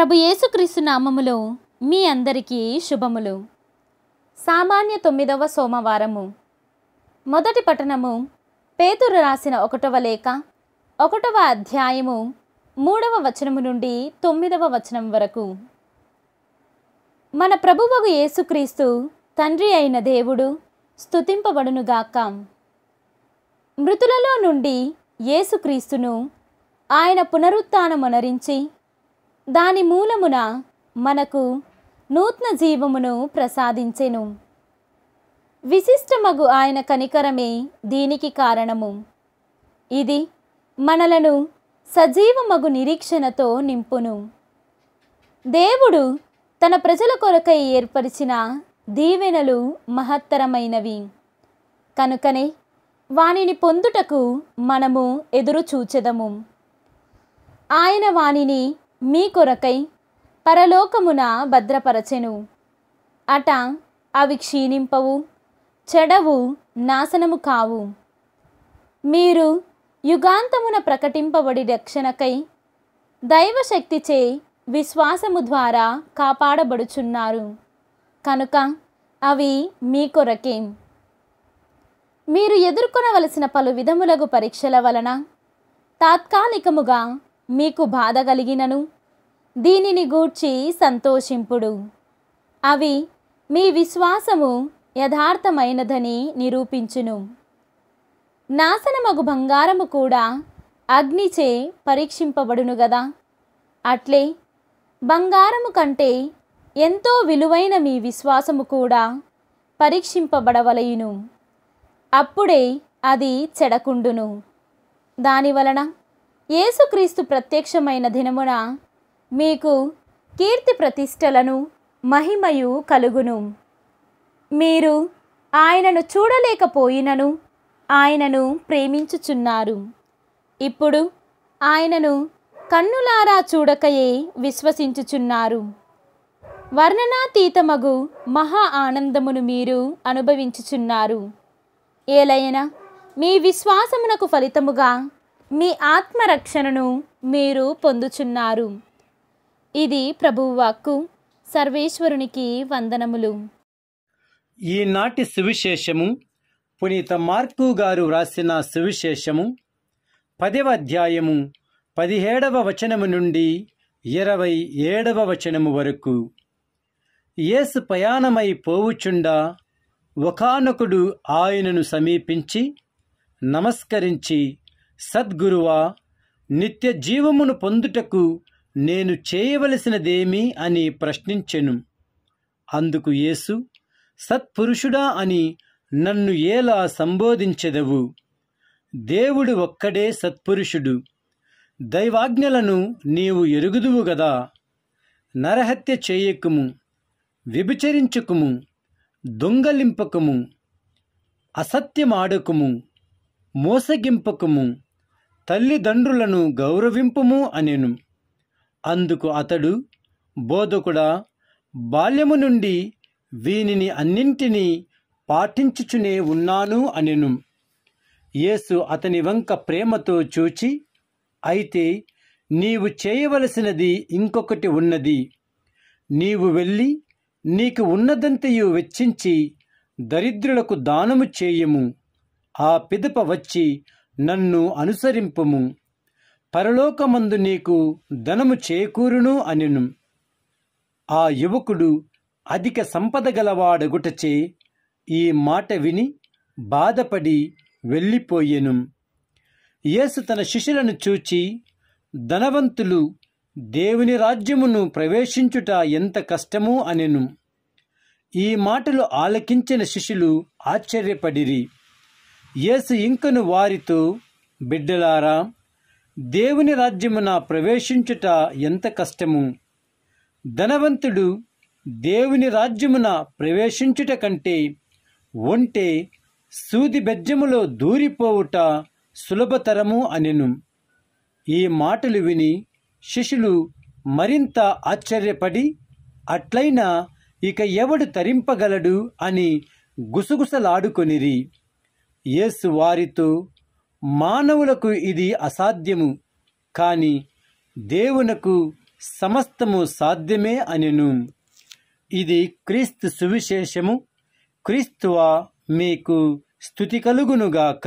ప్రభు యేసుక్రీస్తు నామములో మీ అందరికీ శుభములు సామాన్య తొమ్మిదవ సోమవారము మొదటి పట్టణము పేతురు రాసిన ఒకటవ లేఖ ఒకటవ అధ్యాయము మూడవ వచనము నుండి తొమ్మిదవ వచనం వరకు మన ప్రభువగు యేసుక్రీస్తు తండ్రి అయిన దేవుడు స్థుతింపబడునుగాక మృతులలో నుండి యేసుక్రీస్తును ఆయన పునరుత్నమునరించి దాని మూలమున మనకు నూతన జీవమును ప్రసాదించెను విశిష్టమగు ఆయన కనికరమే దీనికి కారణము ఇది మనలను సజీవమగు నిరీక్షణతో నింపును దేవుడు తన ప్రజల కొరకై ఏర్పరిచిన దీవెనలు మహత్తరమైనవి కనుకనే వానిని పొందుటకు మనము ఎదురు చూచదము ఆయన వానిని మీ కొరకై పరలోకమున భద్రపరచెను అట అవి క్షీణింపవు చెడవు నాశనము కావు మీరు యుగాంతమున ప్రకటింపబడి రక్షణకై దైవశక్తిచే విశ్వాసము ద్వారా కాపాడబడుచున్నారు కనుక అవి మీ కొరకే మీరు ఎదుర్కొనవలసిన పలు విధములగు పరీక్షల వలన తాత్కాలికముగా మీకు బాధ కలిగినను దీనిని గూర్చి సంతోషింపుడు అవి మీ విశ్వాసము యథార్థమైనదని నిరూపించును నాశనమగు బంగారము కూడా అగ్నిచే పరీక్షింపబడును గదా అట్లే బంగారము కంటే ఎంతో విలువైన మీ విశ్వాసము కూడా పరీక్షింపబడవలయును అప్పుడే అది చెడకుండును దానివలన యేసుక్రీస్తు ప్రత్యక్షమైన దినమున మీకు కీర్తి ప్రతిష్టలను మహిమయు కలుగును మీరు ఆయనను చూడలేకపోయినను ఆయనను ప్రేమించుచున్నారు ఇప్పుడు ఆయనను కన్నులారా చూడకయే విశ్వసించుచున్నారు వర్ణనాతీతమగు మహా ఆనందమును మీరు అనుభవించుచున్నారు ఏలైనా మీ విశ్వాసమునకు ఫలితముగా మీ ఆత్మరక్షణను మీరు పొందుచున్నారు ఇది ప్రభువాక్కు సర్వేశ్వరునికి వందనములు ఈనాటి సువిశేషము పునీత మార్కు గారు వ్రాసిన సువిశేషము పదవ అధ్యాయము పదిహేడవ వచనము నుండి ఇరవై ఏడవ వచనము వరకు యేసు ప్రయాణమై పోవుచుండా ఒకనొకడు ఆయనను సమీపించి నమస్కరించి సద్గురువా నిత్య జీవమును పొందుటకు నేను చేయవలసినదేమి అని ప్రశ్నించెను అందుకు యేసు సత్పురుషుడా అని నన్ను ఎలా సంబోధించెదవు దేవుడు ఒక్కడే సత్పురుషుడు దైవాజ్ఞలను నీవు ఎరుగుదువు గదా నరహత్య చేయకుము విభిచరించుకుము దొంగలింపకము అసత్యమాడకుము మోసగింపకము తల్లిదండ్రులను గౌరవింపుము అనెను అందుకు అతడు బోధకుడా బాల్యము నుండి వీనిని అన్నింటినీ పాటించుచునే ఉన్నాను అనెను యేసు అతని వంక ప్రేమతో చూచి అయితే నీవు చేయవలసినది ఇంకొకటి ఉన్నది నీవు వెళ్ళి నీకు ఉన్నదంతయు వెచ్చించి దరిద్రులకు దానము చేయము ఆ పిదప వచ్చి నన్ను అనుసరింపము పరలోకమందు నీకు ధనము చేకూరును అనిను ఆ యువకుడు అధిక సంపద గలవాడగుటచే ఈ మాట విని బాధపడి వెళ్ళిపోయెను యేసు తన శిష్యులను చూచి ధనవంతులు దేవుని రాజ్యమును ప్రవేశించుట ఎంత కష్టము అనెను ఈ మాటలు ఆలకించిన శిష్యులు ఆశ్చర్యపడిరి యేసు ఇంకను వారితో బిడ్డలారా దేవుని రాజ్యమున ప్రవేశించుట ఎంత కష్టము ధనవంతుడు దేవుని రాజ్యమున ప్రవేశించుట కంటే ఒంటే సూది బెజ్జములో దూరిపోవుట సులభతరము అనెను ఈ మాటలు విని శిష్యులు మరింత ఆశ్చర్యపడి అట్లయినా ఇక ఎవడు తరింపగలడు అని గుసగుసలాడుకొనిరి యేసు వారితో మానవులకు ఇది అసాధ్యము కానీ దేవునకు సమస్తము సాధ్యమే అనెను ఇది క్రీస్తు సువిశేషము క్రీస్తువా మీకు స్థుతి కలుగునుగాక